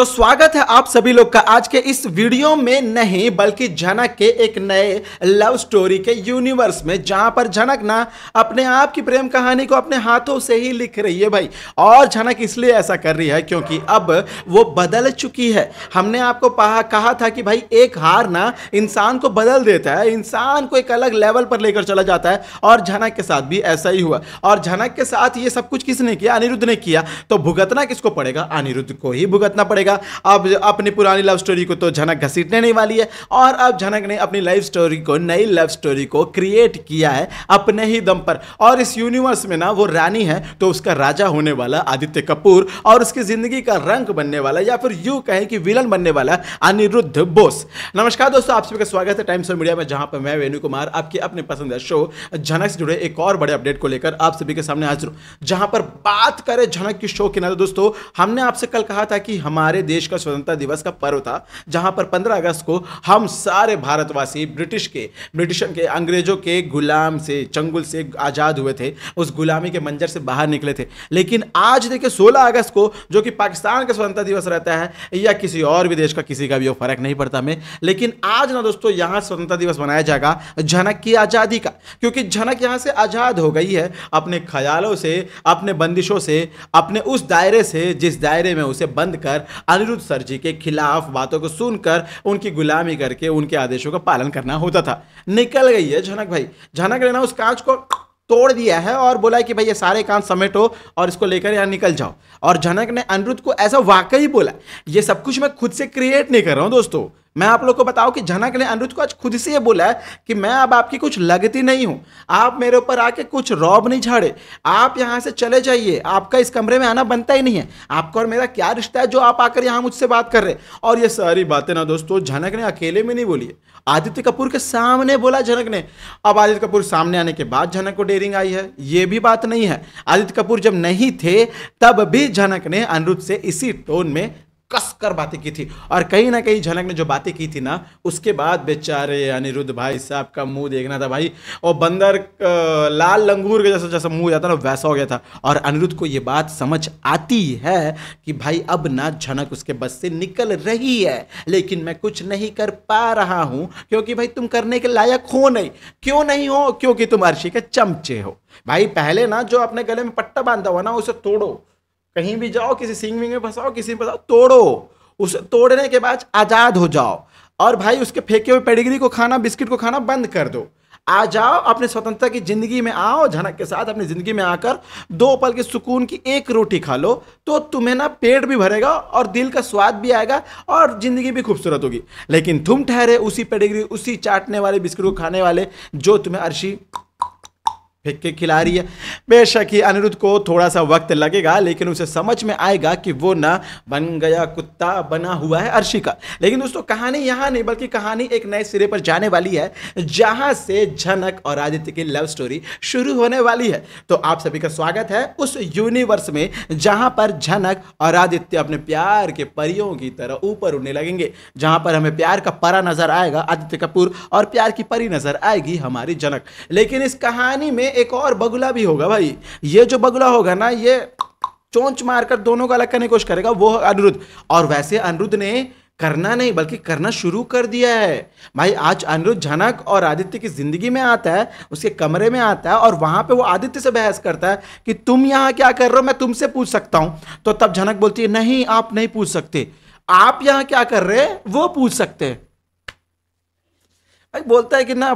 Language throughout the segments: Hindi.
तो स्वागत है आप सभी लोग का आज के इस वीडियो में नहीं बल्कि झनक के एक नए लव स्टोरी के यूनिवर्स में जहां पर झनक ना अपने आप की प्रेम कहानी को अपने हाथों से ही लिख रही है भाई और झनक इसलिए ऐसा कर रही है क्योंकि अब वो बदल चुकी है हमने आपको कहा था कि भाई एक हार ना इंसान को बदल देता है इंसान को एक अलग लेवल पर लेकर चला जाता है और झनक के साथ भी ऐसा ही हुआ और झनक के साथ ये सब कुछ किसने किया अनिरुद्ध ने किया तो भुगतना किसको पड़ेगा अनिरुद्ध को ही भुगतना पड़ेगा जाएगा अब अपनी पुरानी लव स्टोरी को तो झनक घसीटने नहीं वाली है और अब झनक ने अपनी लाइफ स्टोरी को नई लव स्टोरी को क्रिएट किया है अपने ही दम पर और इस यूनिवर्स में ना वो रानी है तो उसका राजा होने वाला आदित्य कपूर और उसकी जिंदगी का रंग बनने वाला या फिर यू कहें कि विलन बनने वाला अनिरुद्ध बोस नमस्कार दोस्तों आप सभी का स्वागत है टाइम्स ऑफ मीडिया में जहां पर मैं वेणु कुमार आपके अपने पसंद शो झनक से जुड़े एक और बड़े अपडेट को लेकर आप सभी के सामने हाजिर हूं जहां पर बात करें झनक की शो के ना दोस्तों हमने आपसे कल कहा था कि हमारे हमारे देश का स्वतंत्रता दिवस का पर्व था जहां पर 15 अगस्त को हम सारे भारतवासी ब्रिटिश के ब्रिटिश के अंग्रेजों के गुलाम से चंगुल से आज़ाद हुए थे उस गुलामी के मंजर से बाहर निकले थे लेकिन आज देखिए सोलह अगस्त को जो कि पाकिस्तान का स्वतंत्रता दिवस रहता है या किसी और भी देश का किसी का भी फर्क नहीं पड़ता हमें लेकिन आज ना दोस्तों यहाँ स्वतंत्रता दिवस मनाया जाएगा झनक की आज़ादी का क्योंकि झनक यहाँ से आज़ाद हो गई है अपने ख्यालों से अपने बंदिशों से अपने उस दायरे से जिस दायरे में उसे बंद कर अनिरुद्ध सर जी के खिलाफ बातों को सुनकर उनकी गुलामी करके उनके आदेशों का पालन करना होता था निकल गई है झनक भाई झनक ने ना उस कांच को तोड़ दिया है और बोला कि भाई ये सारे काम समेटो और इसको लेकर यहाँ निकल जाओ और जनक ने अनिरुद्ध को ऐसा वाकई बोला ये सब कुछ मैं खुद से क्रिएट नहीं कर रहा हूँ दोस्तों मैं आप लोग को बताऊं कि झनक ने लिए को आज खुद से ये बोला है कि मैं अब आपकी कुछ लगती नहीं हूं आप मेरे ऊपर आके कुछ रौब नहीं झाड़े आप यहां से चले जाइए आपका इस कमरे में आना बनता ही नहीं है आपका और मेरा क्या रिश्ता है जो आप आकर यहां मुझसे बात कर रहे और ये सारी बातें ना दोस्तों झनक ने अकेले में नहीं बोली आदित्य कपूर के सामने बोला झनक ने अब आदित्य कपूर सामने आने के बाद झनक को डेरिंग आई है ये भी बात नहीं है आदित्य कपूर जब नहीं थे तब भी झनक ने अनिरुद्ध से इसी टोन में कस कर बातें की थी और कहीं ना कहीं झलक ने जो बातें की थी ना उसके बाद बेचारे अनिरुद्ध भाई साहब का मुंह देखना था भाई और बंदर लाल लंगूर के जैसा जैसा मुंह जाता ना वैसा हो गया था और अनिरुद्ध को ये बात समझ आती है कि भाई अब ना झनक उसके बस से निकल रही है लेकिन मैं कुछ नहीं कर पा रहा हूँ क्योंकि भाई तुम करने के लायक हो नहीं क्यों नहीं हो क्योंकि तुम अर्शी के चमचे हो भाई पहले ना जो अपने गले में पट्टा बांधा हुआ ना उसे तोड़ो कहीं भी जाओ किसी सिंग में फंसाओ किसी में फंसाओ तोड़ो उस तोड़ने के बाद आज़ाद हो जाओ और भाई उसके फेंके हुए पेडिग्री को खाना बिस्किट को खाना बंद कर दो आ जाओ अपने स्वतंत्रता की जिंदगी में आओ झनक के साथ अपनी जिंदगी में आकर दो पल के सुकून की एक रोटी खा लो तो तुम्हें ना पेट भी भरेगा और दिल का स्वाद भी आएगा और जिंदगी भी खूबसूरत होगी लेकिन तुम ठहरे उसी पेडिग्री उसी चाटने वाले बिस्किट को खाने वाले जो तुम्हें अर्शी फेंक के खिला रही है बेशक ही अनिरुद्ध को थोड़ा सा वक्त लगेगा लेकिन उसे समझ में आएगा कि वो ना बन गया कुत्ता बना हुआ है अर्शी का लेकिन दोस्तों कहानी यहाँ नहीं बल्कि कहानी एक नए सिरे पर जाने वाली है जहाँ से झनक और आदित्य की लव स्टोरी शुरू होने वाली है तो आप सभी का स्वागत है उस यूनिवर्स में जहाँ पर झनक और आदित्य अपने प्यार के परियों की तरह ऊपर उड़ने लगेंगे जहाँ पर हमें प्यार का परा नजर आएगा आदित्य कपूर और प्यार की परी नजर आएगी हमारी झनक लेकिन इस कहानी में एक और बगुला भी होगा भाई ये जो बगुला होगा ना ये चोंच मारकर दोनों को अलग करने की कोशिश करेगा वो अनुरुद्ध और वैसे अनुरुद्ध ने करना नहीं बल्कि करना शुरू कर दिया है भाई आज अनिरुद्ध झनक और आदित्य की जिंदगी में आता है उसके कमरे में आता है और वहां पे वो आदित्य से बहस करता है कि तुम यहाँ क्या कर रहे हो मैं तुमसे पूछ सकता हूं तो तब झनक बोलती है नहीं आप नहीं पूछ सकते आप यहाँ क्या कर रहे हैं वो पूछ सकते भाई बोलता है कि ना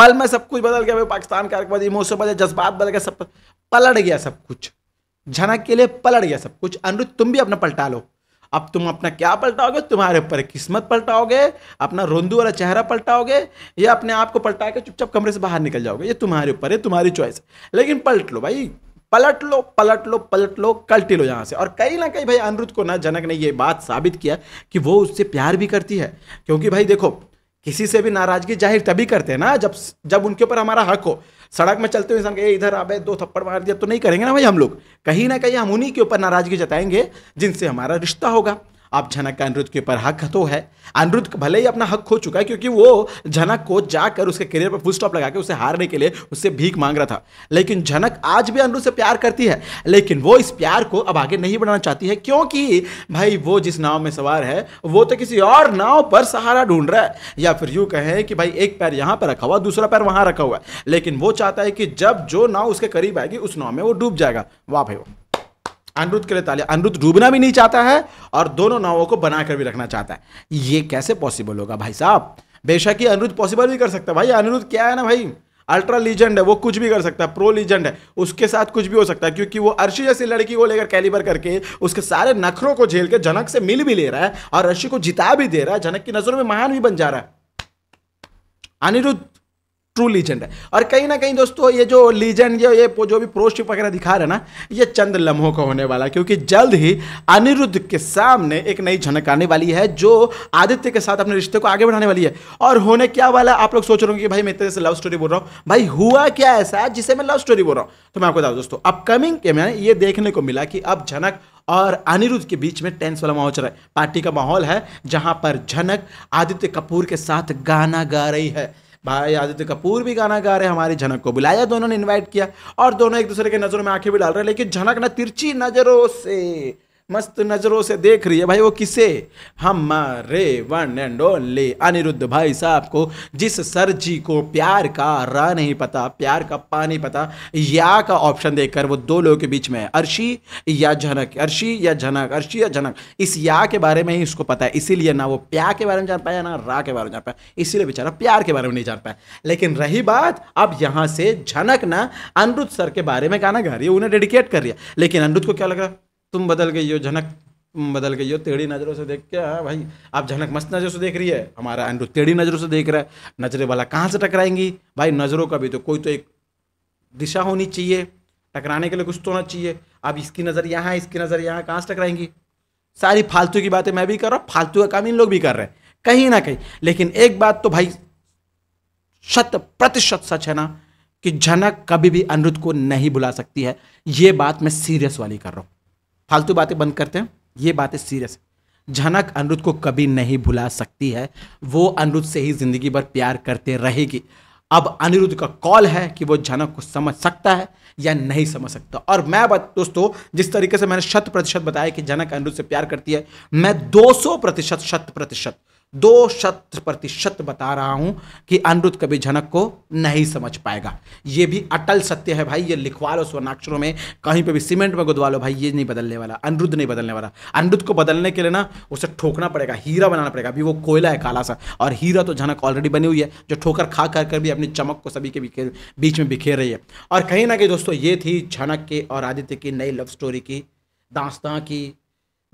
पल में सब कुछ बदल गया पाकिस्तान का बाद इमोशन बदल जज्बात बदल गया सब पलट गया सब कुछ झनक के लिए पलट गया सब कुछ अनुरुद्ध तुम भी अपना पलटा लो अब तुम अपना क्या पलटाओगे तुम्हारे ऊपर किस्मत पलटाओगे अपना रोंदू वाला चेहरा पलटाओगे या अपने आप को पलटा के चुपचाप कमरे से बाहर निकल जाओगे ये तुम्हारे ऊपर है तुम्हारी चॉइस लेकिन पलट लो भाई पलट लो पलट लो पलट लो कल्टी लो यहाँ से और कहीं ना कहीं भाई अनुरुद्ध को ना जनक ने ये बात साबित किया कि वो उससे प्यार भी करती है क्योंकि भाई देखो किसी से भी नाराजगी जाहिर तभी करते हैं ना जब जब उनके ऊपर हमारा हक हो सड़क में चलते हुए इंसान इधर आ दो थप्पड़ मार दिया तो नहीं करेंगे ना भाई हम लोग कहीं ना कहीं हम उन्हीं के ऊपर नाराजगी जताएंगे जिनसे हमारा रिश्ता होगा अब झनक का अनिरुद्ध के ऊपर हक तो है अनिरुद्ध भले ही अपना हक खो चुका है क्योंकि वो झनक को जाकर उसके करियर पर फुल स्टॉप लगा के उसे हारने के लिए उससे भीख मांग रहा था लेकिन झनक आज भी अनिरुद्ध से प्यार करती है लेकिन वो इस प्यार को अब आगे नहीं बढ़ाना चाहती है क्योंकि भाई वो जिस नाव में सवार है वो तो किसी और नाव पर सहारा ढूंढ रहा है या फिर यूँ कहें कि भाई एक पैर यहाँ पर रखा हुआ दूसरा पैर वहाँ रखा हुआ है लेकिन वो चाहता है कि जब जो नाव उसके करीब आएगी उस नाव में वो डूब जाएगा वाह भाई अनुरुद्ध के लिए ताली अनुरुद्ध डूबना भी नहीं चाहता है और दोनों नावों को बनाकर भी रखना चाहता है ये कैसे पॉसिबल होगा भाई साहब बेशक ही अनुरुद्ध पॉसिबल भी कर सकता है भाई अनुरुद्ध क्या है ना भाई अल्ट्रा लीजेंड है वो कुछ भी कर सकता है प्रो लीजेंड है उसके साथ कुछ भी हो सकता है क्योंकि वो अर्शी जैसी लड़की को लेकर कैलिबर करके उसके सारे नखरों को झेल के जनक से मिल भी ले रहा है और अर्शी को जिता भी दे रहा है जनक की नजरों में महान भी बन जा रहा है अनिरुद्ध ट्रू लीजेंड है और कहीं ना कहीं दोस्तों ये जो लीजेंड ये, ये जो भी प्रोस्टिप वगैरह दिखा रहे ना ये चंद लम्हों का होने वाला क्योंकि जल्द ही अनिरुद्ध के सामने एक नई झनक आने वाली है जो आदित्य के साथ अपने रिश्ते को आगे बढ़ाने वाली है और होने क्या वाला आप लोग सोच रहे हो कि भाई मैं इतने से लव स्टोरी बोल रहा हूँ भाई हुआ क्या ऐसा जिसे मैं लव स्टोरी बोल रहा हूँ तो मैं आपको बताऊँ दोस्तों अपकमिंग में ये देखने को मिला कि अब झनक और अनिरुद्ध के बीच में टेंस वाला माहौल चल रहा है पार्टी का माहौल है जहां पर झनक आदित्य कपूर के साथ गाना गा रही है भाई आदित्य कपूर भी गाना गा रहे हमारी झनक को बुलाया दोनों ने इन्वाइट किया और दोनों एक दूसरे के नज़रों में आंखें भी डाल रहे लेकिन झनक ना तिरछी नज़रों से मस्त नज़रों से देख रही है भाई वो किसे हमारे वन एंड ओनली अनिरुद्ध भाई साहब को जिस सर जी को प्यार का रा नहीं पता प्यार का पा नहीं पता या का ऑप्शन देखकर वो दो लोगों के बीच में है अर्शी या झनक अर्शी या झनक अर्शी या झनक इस या के बारे में ही उसको पता है इसीलिए ना वो प्यार के बारे में जान पाया ना रा के बारे में जान पाया इसीलिए बेचारा प्यार के बारे में नहीं जान पाया लेकिन रही बात अब यहाँ से झनक ना अनिरुद्ध सर के बारे में गाना गा रही है उन्हें डेडिकेट कर रही है लेकिन अनिरुद्ध को क्या लग रहा है तुम बदल गई हो झनक तुम बदल गई हो टेढ़ी नज़रों से देख के हाँ भाई आप झनक मस्त नज़रों से देख रही है हमारा अनिरुद्ध टेढ़ी नज़रों से देख रहा है नज़रे वाला कहाँ से टकराएंगी भाई नज़रों का भी तो कोई तो एक दिशा होनी चाहिए टकराने के लिए कुछ तो होना चाहिए अब इसकी नज़र यहाँ इसकी नज़र यहाँ कहाँ से टकराएंगी सारी फालतू की बातें मैं भी कर रहा हूँ फालतू का काम इन लोग भी कर रहे हैं कहीं ना कहीं लेकिन एक बात तो भाई शत प्रतिशत सच है ना कि झनक कभी भी अनिरुद्ध को नहीं बुला सकती है ये बात मैं सीरियस वाली कर रहा हूँ फालतू बातें बंद करते हैं ये बातें सीरियस झनक अनुरुद्ध को कभी नहीं भुला सकती है वो अनुरुद्ध से ही ज़िंदगी भर प्यार करते रहेगी अब अनिरुद्ध का कॉल है कि वो झनक को समझ सकता है या नहीं समझ सकता और मैं बात दोस्तों जिस तरीके से मैंने शत प्रतिशत बताया कि झनक अनिरुद्ध से प्यार करती है मैं 200 प्रतिशत शत प्रतिशत दो शत प्रतिशत बता रहा हूं कि अनुरुद्ध कभी झनक को नहीं समझ पाएगा ये भी अटल सत्य है भाई ये लिखवा लो स्वर्णाक्षरों में कहीं पे भी सीमेंट में गुदवा लो भाई ये नहीं बदलने वाला अनुरुद्ध नहीं बदलने वाला अनुरुद्ध को बदलने के लिए ना उसे ठोकना पड़ेगा हीरा बनाना पड़ेगा अभी वो कोयला है काला सा और हीरा तो झनक ऑलरेडी बनी हुई है जो ठोकर खा कर कर भी अपनी चमक को सभी के बीच में बिखेर रही है और कहीं ना कहीं दोस्तों ये थी झनक के और आदित्य की नई लव स्टोरी की दास्तां की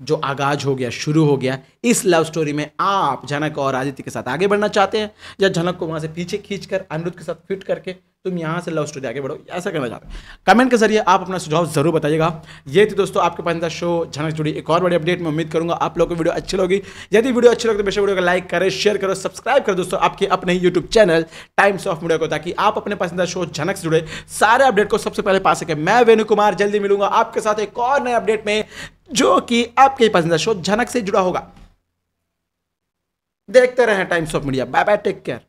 जो आगाज हो गया शुरू हो गया इस लव स्टोरी में आप झनक और आदित्य के साथ आगे बढ़ना चाहते हैं या झनक को वहां से पीछे खींचकर अनिरुद्ध के साथ फिट करके तुम यहां से लव स्टोरी आगे बढ़ो ऐसा करना चाहते हैं कमेंट के जरिए आप अपना सुझाव जरूर बताइएगा ये थी दोस्तों आपके पास शो झनक जुड़ी एक और बड़ी अपडेट में उम्मीद करूँगा आप लोग को वीडियो अच्छी लगी यदि वीडियो अच्छी लगे तो बेशक वीडियो को लाइक करें शेयर करो सब्सक्राइब करो दोस्तों आपके अपने YouTube channel Times of Media को ताकि आप अपने पसंदीदा शो झनक से जुड़े सारे अपडेट को सबसे पहले पा सके मैं वेणु कुमार जल्दी मिलूंगा आपके साथ एक और नए अपडेट में जो कि आपके पसंदीदा शो झनक से जुड़ा होगा देखते रहें Times of Media bye bye take care